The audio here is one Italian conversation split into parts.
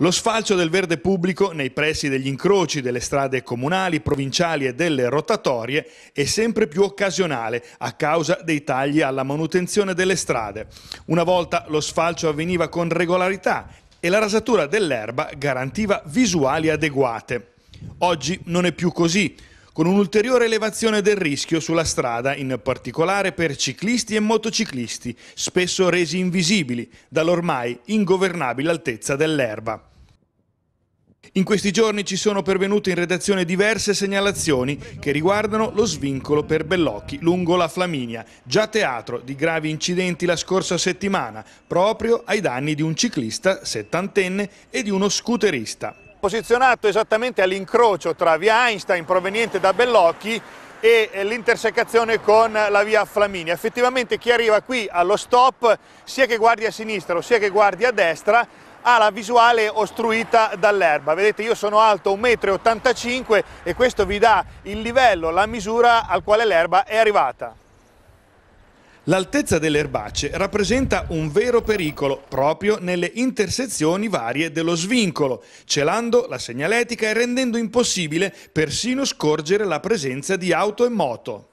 Lo sfalcio del verde pubblico nei pressi degli incroci delle strade comunali, provinciali e delle rotatorie è sempre più occasionale a causa dei tagli alla manutenzione delle strade. Una volta lo sfalcio avveniva con regolarità e la rasatura dell'erba garantiva visuali adeguate. Oggi non è più così con un'ulteriore elevazione del rischio sulla strada, in particolare per ciclisti e motociclisti, spesso resi invisibili dall'ormai ingovernabile altezza dell'erba. In questi giorni ci sono pervenute in redazione diverse segnalazioni che riguardano lo svincolo per Bellocchi lungo la Flaminia, già teatro di gravi incidenti la scorsa settimana, proprio ai danni di un ciclista settantenne e di uno scooterista. Posizionato esattamente all'incrocio tra via Einstein proveniente da Bellocchi e l'intersecazione con la via Flaminia. Effettivamente chi arriva qui allo stop, sia che guardi a sinistra o sia che guardi a destra, ha la visuale ostruita dall'erba. Vedete io sono alto 1,85 m e questo vi dà il livello, la misura al quale l'erba è arrivata. L'altezza delle erbacce rappresenta un vero pericolo proprio nelle intersezioni varie dello svincolo, celando la segnaletica e rendendo impossibile persino scorgere la presenza di auto e moto.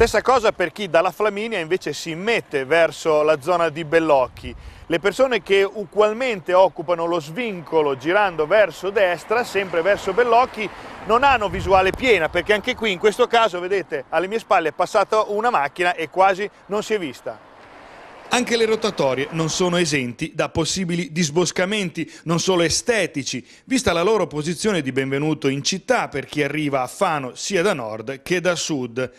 Stessa cosa per chi dalla Flaminia invece si mette verso la zona di Bellocchi. Le persone che ugualmente occupano lo svincolo girando verso destra, sempre verso Bellocchi, non hanno visuale piena perché anche qui in questo caso, vedete, alle mie spalle è passata una macchina e quasi non si è vista. Anche le rotatorie non sono esenti da possibili disboscamenti, non solo estetici, vista la loro posizione di benvenuto in città per chi arriva a Fano sia da nord che da sud.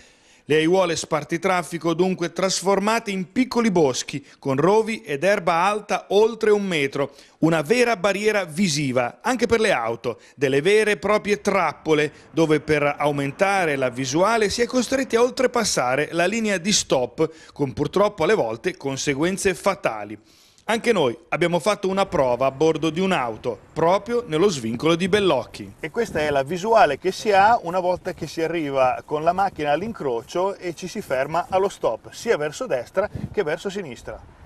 Le aiuole spartitraffico dunque trasformate in piccoli boschi con rovi ed erba alta oltre un metro, una vera barriera visiva anche per le auto, delle vere e proprie trappole dove per aumentare la visuale si è costretti a oltrepassare la linea di stop con purtroppo alle volte conseguenze fatali. Anche noi abbiamo fatto una prova a bordo di un'auto, proprio nello svincolo di Bellocchi. E questa è la visuale che si ha una volta che si arriva con la macchina all'incrocio e ci si ferma allo stop, sia verso destra che verso sinistra.